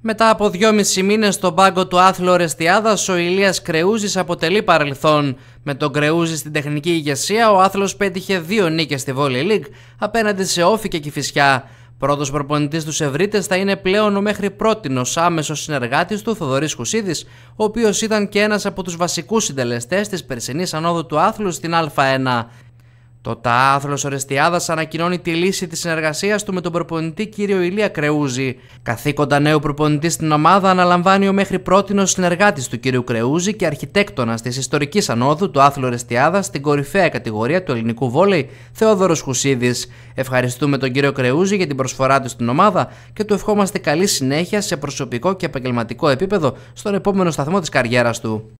Μετά από δυόμισι μήνες στον πάγκο του Άθλο Ρεστιάδας, ο Ηλίας Κρεούζης αποτελεί παρελθόν. Με τον Κρεούζη στην τεχνική ηγεσία, ο Άθλος πέτυχε δύο νίκες στη Volley League απέναντι σε Όφη και Κηφισιά. Πρώτος προπονητής τους Σευρίτες θα είναι πλέον ο μέχρι πρότινος άμεσος συνεργάτης του Θοδωρής Χουσίδης, ο οποίος ήταν και ένας από τους βασικούς συντελεστές της περσινής ανόδου του Άθλου στην Α1. Το Ταάθλο Ορεστιάδας ανακοινώνει τη λύση της συνεργασίας του με τον προπονητή κύριο Ηλία Κρεούζη. Καθήκοντα νέου προπονητή στην ομάδα αναλαμβάνει ο μέχρι πρότινος συνεργάτης του κύριου Κρεούζη και αρχιτέκτονας της ιστορικής ανόδου του Άθλου Ορεστιάδα στην κορυφαία κατηγορία του ελληνικού βόλεϊ Θεόδωρος Χουσίδης. Ευχαριστούμε τον κύριο Κρεούζη για την προσφορά του στην ομάδα και του ευχόμαστε καλή συνέχεια σε προσωπικό και επαγγελματικό επίπεδο στον επόμενο σταθμό της καριέρας του.